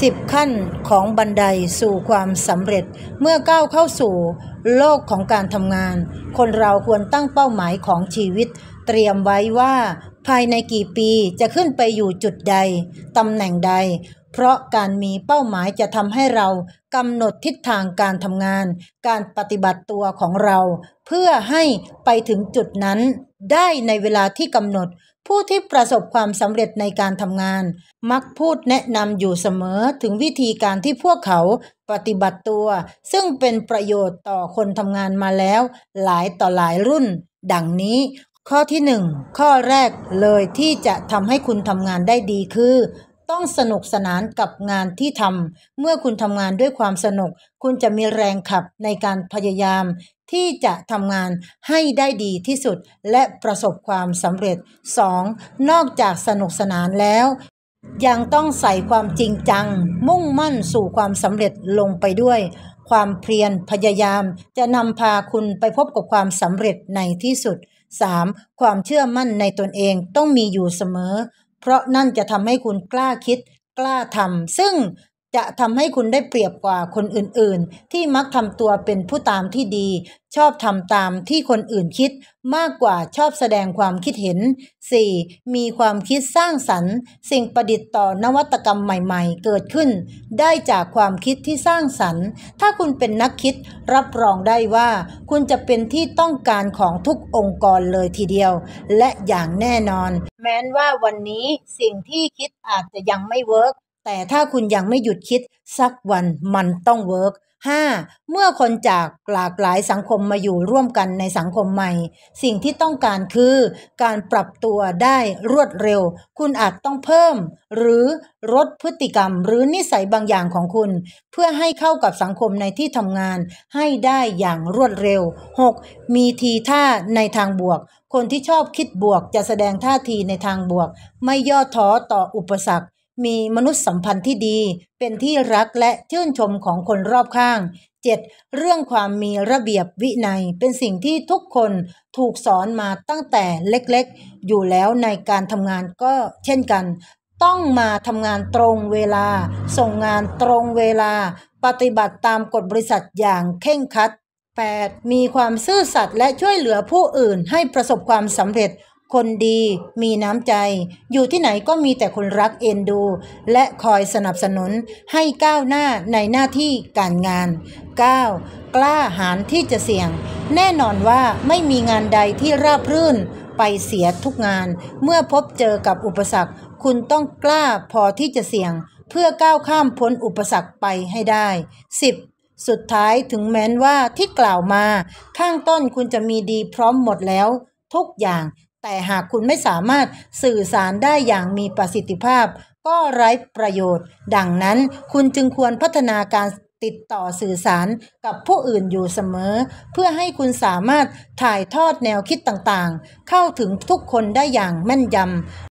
สิบขั้นของบันไดสู่ความสำเร็จเมื่อก้าวเข้าสู่โลกของการทำงาน คนเราควรตั้งเป้าหมายของชีวิตเตรียมไว้ว่าภายในกี่ปีจะขึ้นไปอยู่จุดใดตำแหน่งใด เพราะการมีเป้าหมายจะทำให้เรากำหนดทิศทางการทำงาน การปฏิบัติตัวของเรา เพื่อให้ไปถึงจุดนั้นได้ในเวลาที่กำหนด ผู้ที่ประสบความสำเร็จในการทำงาน มักพูดแนะนำอยู่เสมอถึงวิธีการที่พวกเขา ปฏิบัติตัว ซึ่งเป็นประโยชน์ต่อคนทำงานมาแล้ว หลายต่อหลายรุ่น ดังนี้ ข้อที่1ข้อแรกเลยที่จะทำให้คุณทำงานได้ดีคือ ต้องสนุกสนานกับงานที่ทำเมื่อคุณทำงานด้วยความสนุก คุณจะมีแรงขับในการพยายามที่จะทำงานให้ได้ดีที่สุดและประสบความสำเร็จ 2. นอกจากสนุกสนานแล้ว ยังต้องใส่ความจริงจัง มุ่งมั่นสู่ความสำเร็จลงไปด้วย ความเพียรพยายาม จะนำพาคุณไปพบกับความสำเร็จในที่สุด 3. ความเชื่อมั่นในตนเองต้องมีอยู่เสมอ เพราะนั่นจะทำให้คุณกล้าคิด กล้าทำซึ่งจะทำให้คุณได้เปรียบกว่าคนอื่นๆ ที่มักทำตัวเป็นผู้ตามที่ดี ชอบทำตามที่คนอื่นคิดมากกว่าชอบแสดงความคิดเห็น 4. มีความคิดสร้างสรรค์ สิ่งประดิษฐ์ต่อนวัตกรรมใหม่ ๆ เกิดขึ้น ได้จากความคิดที่สร้างสรรค์ ถ้าคุณเป็นนักคิดรับรองได้ว่า คุณจะเป็นที่ต้องการของทุกองค์กรเลยทีเดียว และอย่างแน่นอน แม้นว่าวันนี้สิ่งที่คิดอาจจะยังไม่เวิร์กแต่ถ้าคุณยังไม่หยุดคิดสักวันมันต้องเวิร์ก 5. เมื่อคนจากหลากหลายสังคมมาอยู่ร่วมกันในสังคมใหม่ สิ่งที่ต้องการคือการปรับตัวได้รวดเร็ว คุณอาจต้องเพิ่มหรือลดพฤติกรรมหรือนิสัยบางอย่างของคุณ เพื่อให้เข้ากับสังคมในที่ทำงานให้ได้อย่างรวดเร็ว 6. มีทีท่าในทางบวก คนที่ชอบคิดบวกจะแสดงท่าทีในทางบวก ไม่ย่อท้อต่ออุปสรรคมีมนุษยสัมพันธ์ที่ดี เป็นที่รักและชื่นชมของคนรอบข้าง 7. เรื่องความมีระเบียบวินัย เป็นสิ่งที่ทุกคนถูกสอนมาตั้งแต่เล็กๆ อยู่แล้วในการทำงานก็เช่นกัน ต้องมาทำงานตรงเวลา ส่งงานตรงเวลา ปฏิบัติตามกฎบริษัทอย่างเข่งคัด 8. มีความซื่อสัตย์และช่วยเหลือผู้อื่นให้ประสบความสำเร็จคนดีมีน้ำใจ อยู่ที่ไหนก็มีแต่คนรักเอ็นดู และคอยสนับสนุนให้ก้าวหน้าในหน้าที่การงาน 9. กล้าหาญที่จะเสี่ยง แน่นอนว่าไม่มีงานใดที่ราบรื่นไปเสียทุกงาน เมื่อพบเจอกับอุปสรรคคุณต้องกล้าพอที่จะเสี่ยง เพื่อก้าวข้ามพ้นอุปสรรคไปให้ได้ 10. สุดท้ายถึงแม้นว่าที่กล่าวมา ข้างต้นคุณจะมีดีพร้อมหมดแล้ว ทุกอย่างแต่หากคุณไม่สามารถสื่อสารได้อย่างมีประสิทธิภาพก็ไร้ประโยชน์ ดังนั้นคุณจึงควรพัฒนาการติดต่อสื่อสารกับผู้อื่นอยู่เสมอ เพื่อให้คุณสามารถถ่ายทอดแนวคิดต่างๆ เข้าถึงทุกคนได้อย่างแม่นยำ